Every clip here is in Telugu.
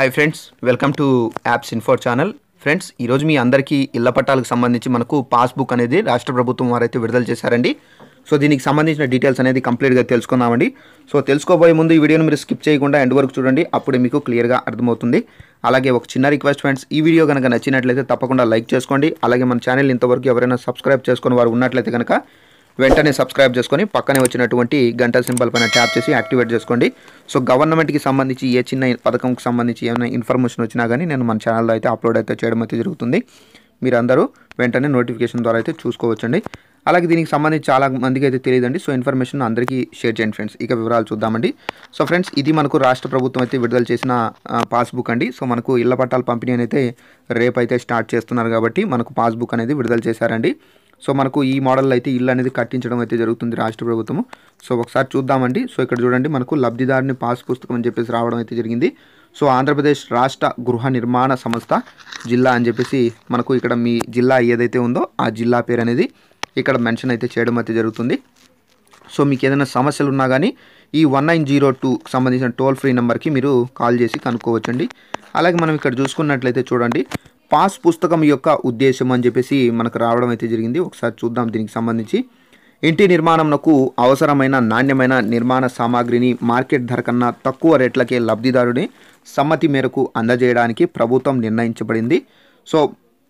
hi friends welcome to apps info channel friends ఈరోజు మీ అందరికీ ఇళ్ల పట్టాలకు సంబంధించి మనకు పాస్బుక్ అనేది రాష్ట్ర ప్రభుత్వం వారైతే విడుదల చేశారండి సో దీనికి సంబంధించిన డీటెయిల్స్ అనేది కంప్లీట్గా తెలుసుకుందామండి సో తెలుసుకోబోయే ముందు ఈ వీడియోని మీరు స్కిప్ చేయకుండా ఎండ్ వరకు చూడండి అప్పుడు మీకు క్లియర్గా అర్థమవుతుంది అలాగే ఒక చిన్న రిక్వెస్ట్ ఫ్రెండ్స్ ఈ వీడియో కనుక నచ్చినట్లయితే తప్పకుండా లైక్ చేసుకోండి అలాగే మన ఛానల్ ఇంతవరకు ఎవరైనా సబ్స్క్రైబ్ చేసుకుని వారు ఉన్నట్లయితే కనుక వెంటనే సబ్స్క్రైబ్ చేసుకొని పక్కనే వచ్చినటువంటి గంటల సింబల్ పైన ట్యాప్ చేసి యాక్టివేట్ చేసుకోండి సో గవర్నమెంట్కి సంబంధించి ఏ చిన్న పథకంకి సంబంధించి ఏమైనా ఇన్ఫర్మేషన్ వచ్చినా కానీ నేను మన ఛానల్లో అయితే అప్లోడ్ అయితే చేయడం అయితే జరుగుతుంది మీరందరూ వెంటనే నోటిఫికేషన్ ద్వారా అయితే చూసుకోవచ్చండి అలాగే దీనికి సంబంధించి చాలా మందికి అయితే తెలియదండి సో ఇన్ఫర్మేషన్ అందరికీ షేర్ చేయండి ఫ్రెండ్స్ ఇక వివరాలు చూద్దామండి సో ఫ్రెండ్స్ ఇది మనకు రాష్ట్ర ప్రభుత్వం అయితే విడుదల చేసిన పాస్బుక్ అండి సో మనకు ఇళ్ల పట్టాల పంపిణీ అయితే రేపు అయితే స్టార్ట్ చేస్తున్నారు కాబట్టి మనకు పాస్బుక్ అనేది విడుదల చేశారండి సో మనకు ఈ మోడల్ అయితే ఇల్లు అనేది కట్టించడం అయితే జరుగుతుంది రాష్ట్ర ప్రభుత్వం సో ఒకసారి చూద్దామండి సో ఇక్కడ చూడండి మనకు లబ్ధిదారుని పాస్ పుస్తకం అని చెప్పేసి రావడం అయితే జరిగింది సో ఆంధ్రప్రదేశ్ రాష్ట్ర గృహ నిర్మాణ సంస్థ జిల్లా అని చెప్పేసి మనకు ఇక్కడ మీ జిల్లా ఏదైతే ఉందో ఆ జిల్లా పేరు అనేది ఇక్కడ మెన్షన్ అయితే చేయడం అయితే జరుగుతుంది సో మీకు ఏదైనా సమస్యలు ఉన్నా కానీ ఈ వన్ నైన్ జీరో టూకి సంబంధించిన టోల్ ఫ్రీ నెంబర్కి మీరు కాల్ చేసి కనుక్కోవచ్చండి అలాగే మనం ఇక్కడ చూసుకున్నట్లయితే చూడండి పాస్ పుస్తకం యొక్క ఉద్దేశం అని చెప్పేసి మనకు రావడం అయితే జరిగింది ఒకసారి చూద్దాం దీనికి సంబంధించి ఇంటి నిర్మాణంకు అవసరమైన నాణ్యమైన నిర్మాణ సామాగ్రిని మార్కెట్ ధర కన్నా తక్కువ రేట్లకే లబ్ధిదారుని సమ్మతి మేరకు అందజేయడానికి ప్రభుత్వం నిర్ణయించబడింది సో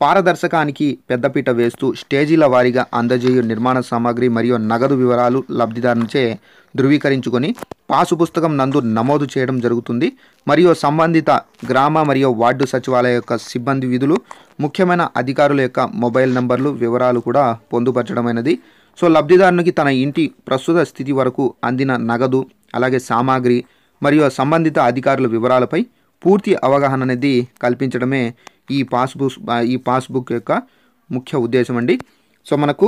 పారదర్శకానికి పెద్దపీట వేస్తూ స్టేజీల వారీగా అందజేయు నిర్మాణ సామాగ్రి మరియు నగదు వివరాలు లబ్ధిదారునిచే ధృవీకరించుకొని పాసు పుస్తకం నందు నమోదు చేయడం జరుగుతుంది మరియు సంబంధిత గ్రామ మరియు వార్డు సచివాలయ యొక్క సిబ్బంది విధులు ముఖ్యమైన అధికారుల యొక్క మొబైల్ నంబర్లు వివరాలు కూడా పొందుపరచడమైనది సో లబ్ధిదారునికి తన ఇంటి ప్రస్తుత స్థితి వరకు అందిన నగదు అలాగే సామాగ్రి మరియు సంబంధిత అధికారుల వివరాలపై పూర్తి అవగాహన అనేది కల్పించడమే ఈ పాస్బుక్ ఈ పాస్బుక్ యొక్క ముఖ్య ఉద్దేశం అండి సో మనకు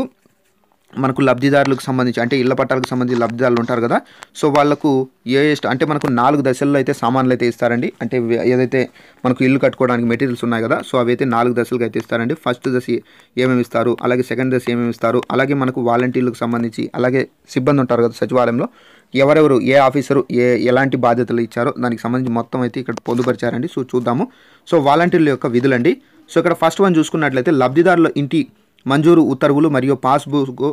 మనకు లబ్ధిదారులకు సంబంధించి అంటే ఇళ్ల పట్టాలకు సంబంధించి లబ్ధిదారులు ఉంటారు కదా సో వాళ్ళకు ఏ అంటే మనకు నాలుగు దశల్లో అయితే సామాన్లు అయితే ఇస్తారండి అంటే ఏదైతే మనకు ఇల్లు కట్టుకోవడానికి మెటీరియల్స్ ఉన్నాయి కదా సో అవి అయితే నాలుగు దశలకు అయితే ఇస్తారండి ఫస్ట్ దశ ఏమేమి ఇస్తారు అలాగే సెకండ్ దశ ఏమేమి ఇస్తారు అలాగే మనకు వాలంటీర్లకు సంబంధించి అలాగే సిబ్బంది ఉంటారు కదా సచివాలయంలో ఎవరెవరు ఏ ఆఫీసరు ఏ ఎలాంటి బాధ్యతలు ఇచ్చారో దానికి సంబంధించి మొత్తం అయితే ఇక్కడ పొందుపరిచారండి సో చూద్దాము సో వాలంటీర్ల యొక్క విధులండి సో ఇక్కడ ఫస్ట్ వన్ చూసుకున్నట్లయితే లబ్ధిదారుల ఇంటి మంజూరు ఉత్తర్వులు మరియు పాస్బుక్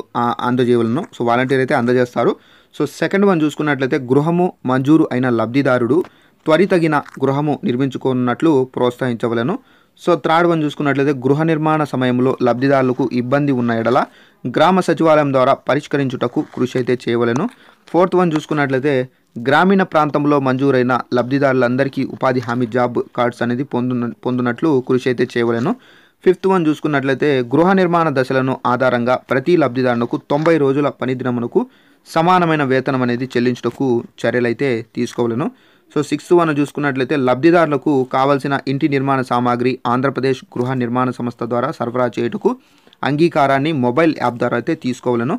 అందజేయవలను సో వాలంటీర్ అయితే అందజేస్తారు సో సెకండ్ వన్ చూసుకున్నట్లయితే గృహము మంజూరు అయిన లబ్ధిదారుడు త్వరితగిన గృహము నిర్మించుకున్నట్లు ప్రోత్సహించవలను సో థర్డ్ వన్ చూసుకున్నట్లయితే గృహ నిర్మాణ సమయంలో లబ్ధిదారులకు ఇబ్బంది ఉన్న ఎడల గ్రామ సచివాలయం ద్వారా పరిష్కరించుటకు కృషి అయితే చేయవలను ఫోర్త్ వన్ చూసుకున్నట్లయితే గ్రామీణ ప్రాంతంలో మంజూరైన లబ్ధిదారులందరికీ ఉపాధి హామీ జాబ్ కార్డ్స్ అనేది పొందున పొందినట్లు కృషి అయితే చేయవలను ఫిఫ్త్ వన్ చూసుకున్నట్లయితే గృహ నిర్మాణ దశలను ఆధారంగా ప్రతి లబ్ధిదారునకు తొంభై రోజుల పనిదినమునకు సమానమైన వేతనం అనేది చెల్లించటకు చర్యలైతే తీసుకోవలను సో సిక్స్త్ వన్ చూసుకున్నట్లయితే లబ్ధిదారులకు కావలసిన ఇంటి నిర్మాణ సామాగ్రి ఆంధ్రప్రదేశ్ గృహ నిర్మాణ సంస్థ ద్వారా సరఫరా చేయుటకు అంగీకారాన్ని మొబైల్ యాప్ ద్వారా అయితే తీసుకోవాలను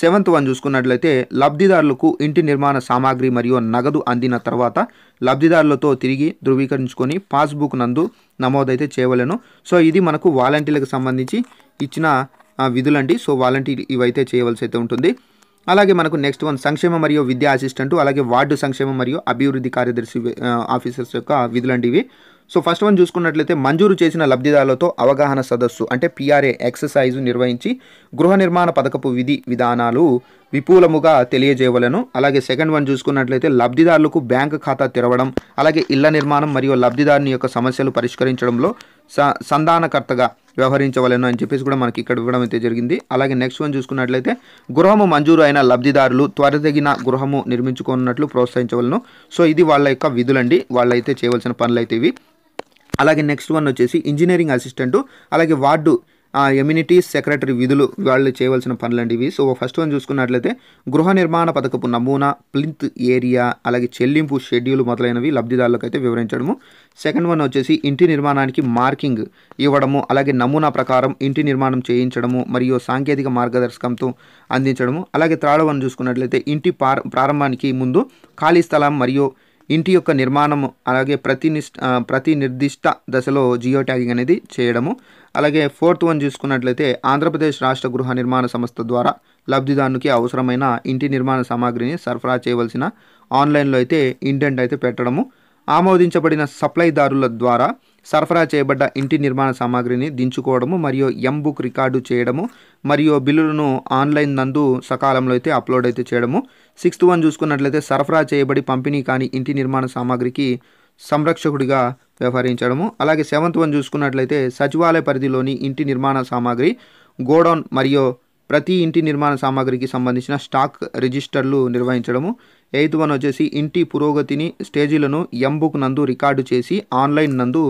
సెవెంత్ వన్ చూసుకున్నట్లయితే లబ్ధిదారులకు ఇంటి నిర్మాణ సామాగ్రి మరియు నగదు అందిన తర్వాత లబ్ధిదారులతో తిరిగి ధృవీకరించుకొని పాస్బుక్ నందు నమోదైతే చేయవలను సో ఇది మనకు వాలంటీర్లకు సంబంధించి ఇచ్చిన విధులండి సో వాలంటీర్ ఇవైతే చేయవలసి అయితే ఉంటుంది అలాగే మనకు నెక్స్ట్ వన్ సంక్షేమ మరియు విద్యా అసిస్టెంట్ అలాగే వార్డు సంక్షేమ మరియు అభివృద్ధి కార్యదర్శి ఆఫీసర్స్ యొక్క విధులంటివి సో ఫస్ట్ వన్ చూసుకున్నట్లయితే మంజూరు చేసిన లబ్ధిదారులతో అవగాహన సదస్సు అంటే పిఆర్ఏ ఎక్సర్సైజ్ నిర్వహించి గృహ నిర్మాణ పథకపు విధి విధానాలు విపులముగా తెలియజేయవలను అలాగే సెకండ్ వన్ చూసుకున్నట్లయితే లబ్ధిదారులకు బ్యాంకు ఖాతా తెరవడం అలాగే ఇళ్ల నిర్మాణం మరియు లబ్ధిదారుని యొక్క సమస్యలు పరిష్కరించడంలో సంధానకర్తగా వ్యవహరించవలను అని చెప్పేసి కూడా మనకి ఇక్కడ ఇవ్వడం అయితే జరిగింది అలాగే నెక్స్ట్ వన్ చూసుకున్నట్లయితే గృహము మంజూరు అయిన లబ్ధిదారులు త్వరదగిన గృహము నిర్మించుకున్నట్లు ప్రోత్సహించవలను సో ఇది వాళ్ళ యొక్క విధులండి వాళ్ళైతే చేయవలసిన పనులు అయితే ఇవి అలాగే నెక్స్ట్ వన్ వచ్చేసి ఇంజనీరింగ్ అసిస్టెంట్ అలాగే వార్డు ఆ ఎమ్యూనిటీ సెక్రటరీ విధులు వాళ్ళు చేయవలసిన పనులండివి సో ఫస్ట్ వన్ చూసుకున్నట్లయితే గృహ నిర్మాణ పథకపు నమూనా ప్లింత్ ఏరియా అలాగే చెల్లింపు షెడ్యూల్ మొదలైనవి లబ్ధిదారులకు అయితే వివరించడము సెకండ్ వన్ వచ్చేసి ఇంటి నిర్మాణానికి మార్కింగ్ ఇవ్వడము అలాగే నమూనా ప్రకారం ఇంటి నిర్మాణం చేయించడము మరియు సాంకేతిక మార్గదర్శకంతో అందించడము అలాగే త్రాడవన్ చూసుకున్నట్లయితే ఇంటి ప్రారంభానికి ముందు ఖాళీ స్థలం మరియు ఇంటి యొక్క నిర్మాణము అలాగే ప్రతి నిష్ట ప్రతి నిర్దిష్ట దశలో జియో ట్యాగింగ్ అనేది చేయడము అలాగే ఫోర్త్ వన్ చూసుకున్నట్లయితే ఆంధ్రప్రదేశ్ రాష్ట్ర గృహ నిర్మాణ సంస్థ ద్వారా లబ్ధిదారునికి అవసరమైన ఇంటి నిర్మాణ సామాగ్రిని సరఫరా చేయవలసిన ఆన్లైన్లో అయితే ఇంటెంట్ అయితే పెట్టడము ఆమోదించబడిన సప్లైదారుల ద్వారా సరఫరా చేయబడ్డ ఇంటి నిర్మాణ సామాగ్రిని దించుకోవడము మరియు ఎంబుక్ రికార్డు చేయడము మరియు బిల్లులను ఆన్లైన్ నందు సకాలంలో అయితే అప్లోడ్ అయితే చేయడము సిక్స్త్ వన్ చూసుకున్నట్లయితే సరఫరా చేయబడి పంపిణీ కానీ ఇంటి నిర్మాణ సామాగ్రికి సంరక్షకుడిగా వ్యవహరించడము అలాగే సెవెంత్ వన్ చూసుకున్నట్లయితే సచివాలయ పరిధిలోని ఇంటి నిర్మాణ సామాగ్రి గోడౌన్ మరియు ప్రతి ఇంటి నిర్మాణ సామాగ్రికి సంబంధించిన స్టాక్ రిజిస్టర్లు నిర్వహించడము ఎయిత్ వన్ వచ్చేసి ఇంటి పురోగతిని స్టేజీలను ఎంబుక్ నందు రికార్డు చేసి ఆన్లైన్ నందు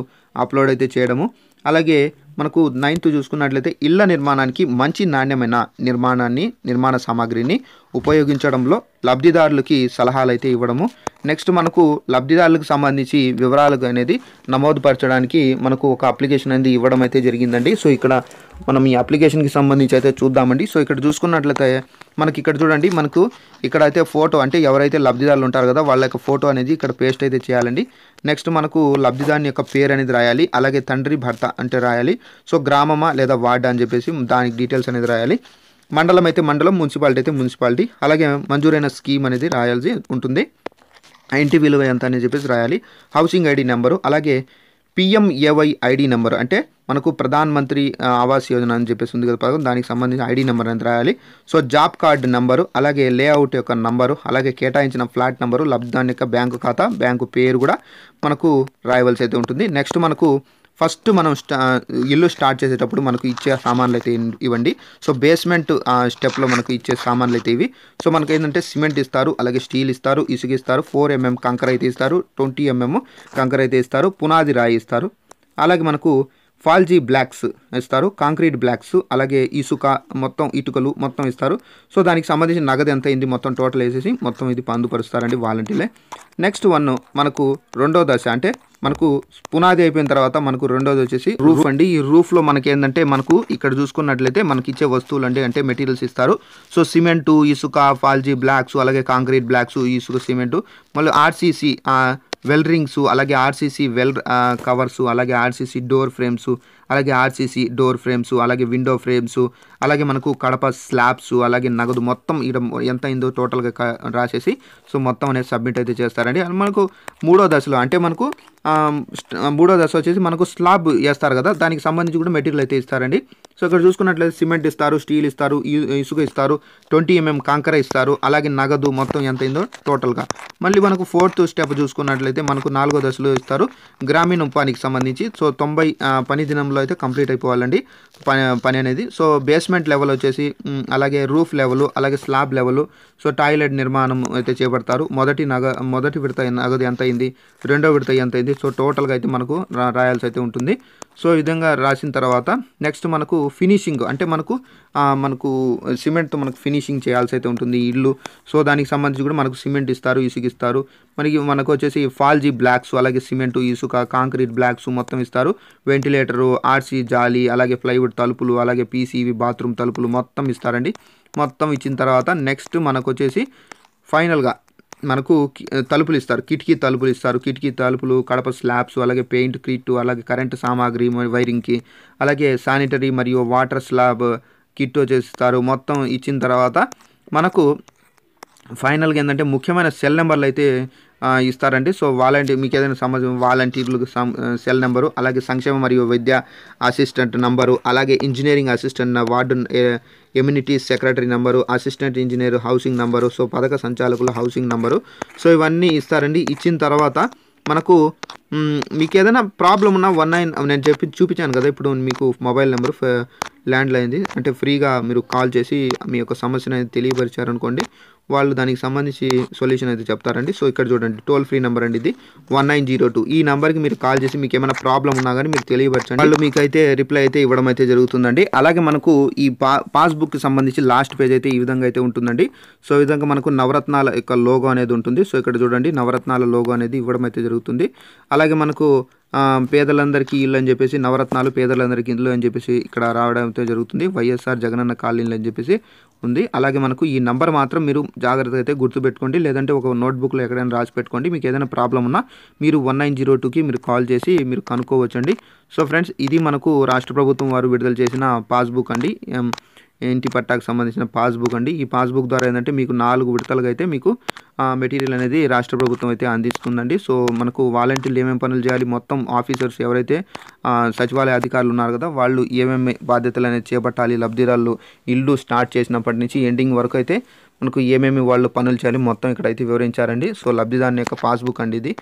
అప్లోడ్ అయితే చేయడము అలాగే మనకు నైన్త్ చూసుకున్నట్లయితే ఇళ్ల నిర్మాణానికి మంచి నాణ్యమైన నిర్మాణాన్ని నిర్మాణ సామాగ్రిని ఉపయోగించడంలో లబ్ధిదారులకి సలహాలు అయితే ఇవ్వడము నెక్స్ట్ మనకు లబ్ధిదారులకు సంబంధించి వివరాలు అనేది నమోదుపరచడానికి మనకు ఒక అప్లికేషన్ అనేది ఇవ్వడం అయితే జరిగిందండి సో ఇక్కడ మనం ఈ అప్లికేషన్కి సంబంధించి అయితే చూద్దామండి సో ఇక్కడ చూసుకున్నట్లయితే మనకి ఇక్కడ చూడండి మనకు ఇక్కడ అయితే ఫోటో అంటే ఎవరైతే లబ్ధిదారులు ఉంటారు కదా వాళ్ళ యొక్క ఫోటో అనేది ఇక్కడ పేస్ట్ అయితే చేయాలండి నెక్స్ట్ మనకు లబ్ధిదారుని యొక్క పేరు అనేది రాయాలి అలాగే తండ్రి భర్త అంటే రాయాలి సో గ్రామమా లేదా వార్డ్ అని చెప్పేసి దానికి డీటెయిల్స్ అనేది రాయాలి మండలం అయితే మండలం మున్సిపాలిటీ అయితే మున్సిపాలిటీ అలాగే మంజూరైన స్కీమ్ అనేది రాయాల్సి ఉంటుంది ఇంటి విలువ ఎంత అని చెప్పేసి రాయాలి హౌసింగ్ ఐడి నెంబరు అలాగే పిఎంఏవై ఐడి నెంబర్ అంటే మనకు ప్రధాన్ మంత్రి ఆవాస్ యోజన అని చెప్పేసి ఉంది కదా పథకం దానికి సంబంధించిన ఐడి నెంబర్ అనేది రాయాలి సో జాబ్ కార్డు నెంబరు అలాగే లేఅవుట్ యొక్క నంబరు అలాగే కేటాయించిన ఫ్లాట్ నెంబరు లబ్ధాని యొక్క బ్యాంకు ఖాతా బ్యాంకు పేరు కూడా మనకు రాయవలసి అయితే ఉంటుంది నెక్స్ట్ మనకు ఫస్ట్ మనం స్టా ఇల్లు స్టార్ట్ చేసేటప్పుడు మనకు ఇచ్చే సామాన్లు అయితే ఇవ్వండి సో బేస్మెంట్ స్టెప్లో మనకు ఇచ్చే సామాన్లు అయితే ఇవి సో మనకి ఏంటంటే సిమెంట్ ఇస్తారు అలాగే స్టీల్ ఇస్తారు ఇసుక ఇస్తారు ఫోర్ ఎంఎం mm కంకర అయితే ఇస్తారు ట్వంటీ ఎంఎం mm కంకర అయితే ఇస్తారు పునాది రాయి ఇస్తారు అలాగే మనకు ఫాల్జీ బ్లాక్స్ ఇస్తారు కాంక్రీట్ బ్లాక్స్ అలాగే ఇసుక మొత్తం ఇటుకలు మొత్తం ఇస్తారు సో దానికి సంబంధించిన నగదు ఎంత అయింది మొత్తం టోటల్ వేసేసి మొత్తం ఇది పొందుపరుస్తారండి వాలంటీర్లే నెక్స్ట్ వన్ మనకు రెండో దశ అంటే మనకు పునాది అయిపోయిన తర్వాత మనకు రెండోది వచ్చేసి రూఫ్ అండి ఈ రూఫ్లో మనకి ఏంటంటే మనకు ఇక్కడ చూసుకున్నట్లయితే మనకి ఇచ్చే వస్తువులు అండి అంటే మెటీరియల్స్ ఇస్తారు సో సిమెంటు ఇసుక ఫాల్జీ బ్లాక్స్ అలాగే కాంక్రీట్ బ్లాక్స్ ఇసుక సిమెంటు మళ్ళీ ఆర్సీసీ వెల్ రింగ్స్ అలాగే ఆర్సీసీ వెల్ కవర్స్ అలాగే ఆర్సీసీ డోర్ ఫ్రేమ్స్ అలాగే ఆర్సీసీ డోర్ ఫ్రేమ్స్ అలాగే విండో ఫ్రేమ్స్ అలాగే మనకు కడప స్లాబ్స్ అలాగే నగదు మొత్తం ఇక్కడ ఎంత అయిందో టోటల్గా రాసేసి సో మొత్తం అనేది సబ్మిట్ అయితే చేస్తారండి మనకు మూడో దశలో అంటే మనకు మూడో దశ వచ్చేసి మనకు స్లాబ్ వేస్తారు కదా దానికి సంబంధించి కూడా మెటీరియల్ అయితే ఇస్తారండి సో ఇక్కడ చూసుకున్నట్లయితే సిమెంట్ ఇస్తారు స్టీల్ ఇస్తారు ఇసుక ఇస్తారు ట్వంటీ ఎంఎం కాంకర ఇస్తారు అలాగే నగదు మొత్తం ఎంత అయిందో టోటల్గా మళ్ళీ మనకు ఫోర్త్ స్టెప్ చూసుకున్నట్లయితే మనకు నాలుగో దశలో ఇస్తారు గ్రామీణ ఉపానికి సంబంధించి సో తొంభై పని దినంలో అయితే కంప్లీట్ అయిపోవాలండి పని పని అనేది సో బేస్మెంట్ లెవెల్ వచ్చేసి అలాగే రూఫ్ లెవెల్ అలాగే స్లాబ్ లెవెల్ సో టాయిలెట్ నిర్మాణం అయితే చేపడతారు మొదటి నగ మొదటి విడత నగదు ఎంత అయింది రెండో విడత ఎంత అయింది సో టోటల్గా అయితే మనకు రాయాల్సి అయితే ఉంటుంది సో ఈ విధంగా రాసిన తర్వాత నెక్స్ట్ మనకు ఫినిషింగ్ అంటే మనకు మనకు సిమెంట్తో మనకు ఫినిషింగ్ చేయాల్సి అయితే ఉంటుంది ఇల్లు సో దానికి సంబంధించి కూడా మనకు సిమెంట్ ఇస్తారు ఇసుక ఇస్తారు మనకి మనకు వచ్చేసి ఫాల్జీ బ్లాక్స్ అలాగే సిమెంట్ ఇసుక కాంక్రీట్ బ్లాక్స్ మొత్తం ఇస్తారు వెంటిలేటరు ఆర్సీ జాలి అలాగే ప్లైవుడ్ తలుపులు అలాగే పీసీవి బాత్రూమ్ తలుపులు మొత్తం ఇస్తారండి మొత్తం ఇచ్చిన తర్వాత నెక్స్ట్ మనకు వచ్చేసి ఫైనల్గా మనకు తలుపులు ఇస్తారు కిటికీ తలుపులు ఇస్తారు కిటికీ తలుపులు కడప స్లాబ్స్ అలాగే పెయింట్ కిట్ అలాగే కరెంటు సామాగ్రి వైరింగ్కి అలాగే శానిటరీ మరియు వాటర్ స్లాబ్ కిట్ వచ్చేస్తారు మొత్తం ఇచ్చిన తర్వాత మనకు ఫైనల్గా ఏంటంటే ముఖ్యమైన సెల్ నెంబర్లు అయితే ఇస్తారండి సో వాలంటీర్ మీకు ఏదైనా సంబంధం వాలంటీర్లకు సెల్ నెంబరు అలాగే సంక్షేమ మరియు విద్య అసిస్టెంట్ నంబరు అలాగే engineering assistant ward amenity secretary number assistant engineer housing number so పథక సంచాలకుల హౌసింగ్ నంబరు సో ఇవన్నీ ఇస్తారండి ఇచ్చిన తర్వాత మనకు మీకు ఏదైనా ప్రాబ్లం ఉన్నా వన్ నైన్ నేను చెప్పి చూపించాను కదా ఇప్పుడు మీకు మొబైల్ నెంబర్ ల్యాండ్లైన్ది అంటే ఫ్రీగా మీరు కాల్ చేసి మీ యొక్క సమస్యను తెలియపరిచారనుకోండి వాళ్ళు దానికి సంబంధించి సొల్యూషన్ అయితే చెప్తారండి సో ఇక్కడ చూడండి టోల్ ఫ్రీ నెంబర్ అండి ఇది వన్ నైన్ జీరో టూ ఈ నెంబర్కి మీరు కాల్ చేసి మీకు ఏమైనా ప్రాబ్లం ఉన్నా కానీ మీరు తెలియపరచండి వాళ్ళు మీకు అయితే రిప్లై అయితే ఇవ్వడం అయితే జరుగుతుందండి అలాగే మనకు ఈ పా పాస్బుక్కి సంబంధించి లాస్ట్ పేజ్ అయితే ఈ విధంగా అయితే ఉంటుందండి సో ఈ విధంగా మనకు నవరత్నాల యొక్క లోగో అనేది ఉంటుంది సో ఇక్కడ చూడండి నవరత్నాల లోగో అనేది ఇవ్వడం అయితే జరుగుతుంది అలాగే మనకు పేదలందరికీ ఇల్లు అని చెప్పేసి నవరత్నాలు పేదలందరికీ ఇల్లు అని చెప్పేసి ఇక్కడ రావడం అయితే జరుగుతుంది వైఎస్ఆర్ జగనన్న కాలనీలు అని చెప్పేసి ఉంది అలాగే మనకు ఈ నంబర్ మాత్రం మీరు జాగ్రత్తగా అయితే గుర్తుపెట్టుకోండి లేదంటే ఒక నోట్బుక్లో ఎక్కడైనా రాసి పెట్టుకోండి మీకు ఏదైనా ప్రాబ్లం ఉన్నా మీరు వన్ నైన్ జీరో టూకి మీరు కాల్ చేసి మీరు కనుక్కోవచ్చండి సో ఫ్రెండ్స్ ఇది మనకు రాష్ట్ర ప్రభుత్వం వారు విడుదల చేసిన పాస్బుక్ అండి ఇంటి పట్టాకు సంబంధించిన పాస్బుక్ అండి ఈ పాస్బుక్ ద్వారా ఏంటంటే మీకు నాలుగు విడతలుగా అయితే మీకు మెటీరియల్ అనేది రాష్ట్ర ప్రభుత్వం అయితే అందిస్తుందండి సో మనకు వాలంటీర్లు ఏమేమి పనులు చేయాలి మొత్తం ఆఫీసర్స్ ఎవరైతే సచివాలయ అధికారులు ఉన్నారు కదా వాళ్ళు ఏమేమి బాధ్యతలు అనేది చేపట్టాలి లబ్ధిదారులు ఇల్లు స్టార్ట్ చేసినప్పటి నుంచి ఎండింగ్ వరకు అయితే మనకు ఏమేమి వాళ్ళు పనులు చేయాలి మొత్తం ఇక్కడైతే వివరించారండి సో లబ్ధిదారుని యొక్క పాస్బుక్ అండి ఇది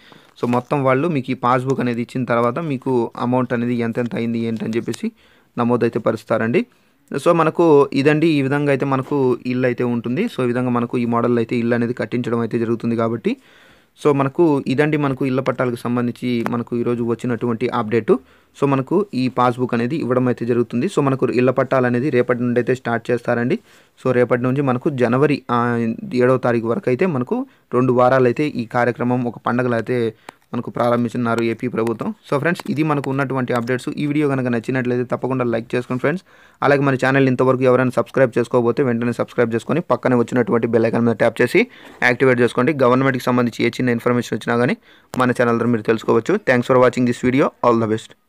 సో మొత్తం వాళ్ళు మీకు ఈ పాస్బుక్ అనేది ఇచ్చిన తర్వాత మీకు అమౌంట్ అనేది ఎంతెంత అయింది ఏంటని చెప్పేసి నమోదైతే పరుస్తారండి సో మనకు ఇదండి ఈ విధంగా అయితే మనకు ఇల్లు అయితే ఉంటుంది సో ఈ విధంగా మనకు ఈ మోడల్ అయితే ఇల్లు అనేది కట్టించడం అయితే జరుగుతుంది కాబట్టి సో మనకు ఇదండి మనకు ఇళ్ల పట్టాలకు సంబంధించి మనకు ఈరోజు వచ్చినటువంటి అప్డేటు సో మనకు ఈ పాస్బుక్ అనేది ఇవ్వడం అయితే జరుగుతుంది సో మనకు ఇళ్ల పట్టాలు అనేది రేపటి నుండి అయితే స్టార్ట్ చేస్తారండి సో రేపటి నుంచి మనకు జనవరి ఏడవ తారీఖు వరకు అయితే మనకు రెండు వారాలు అయితే ఈ కార్యక్రమం ఒక పండగలు అయితే మనకు ప్రారంభించినారు ఏపీ ప్రభుత్వం సో ఫ్రెండ్స్ ఇది మనకు ఉన్నటువంటి అప్డేట్స్ ఈ వీడియో కనుక నచ్చినట్లయితే తప్పకుండా లైక్ చేసుకోండి ఫ్రెండ్స్ అలాగే మన ఛానల్ ఇంతవరకు ఎవరైనా సబ్స్క్రైబ్ చేసుకోకపోతే వెంటనే సబ్స్క్రైబ్ చేసుకొని పక్కనే వచ్చినటువంటి బెల్లైకన్ మీద ట్యాప్ చేసి యాక్టివేట్ చేసుకోండి గవర్నమెంట్కి సంబంధించి ఏ చిన్న ఇన్ఫర్మేషన్ వచ్చినా కానీ మన ఛానల్ ద్వారా మీరు తెలుసుకోవచ్చు thanks for watching this video all the best